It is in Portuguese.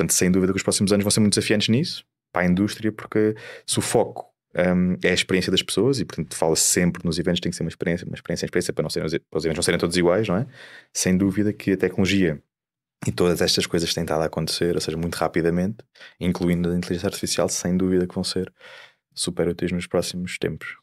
Portanto, sem dúvida que os próximos anos vão ser muito desafiantes nisso, para a indústria, porque se o foco um, é a experiência das pessoas e, portanto, fala -se sempre nos eventos, tem que ser uma experiência, uma experiência, uma experiência, para, não serem, para os eventos não serem todos iguais, não é? Sem dúvida que a tecnologia e todas estas coisas têm estado a acontecer, ou seja, muito rapidamente, incluindo a inteligência artificial, sem dúvida que vão ser super úteis nos próximos tempos.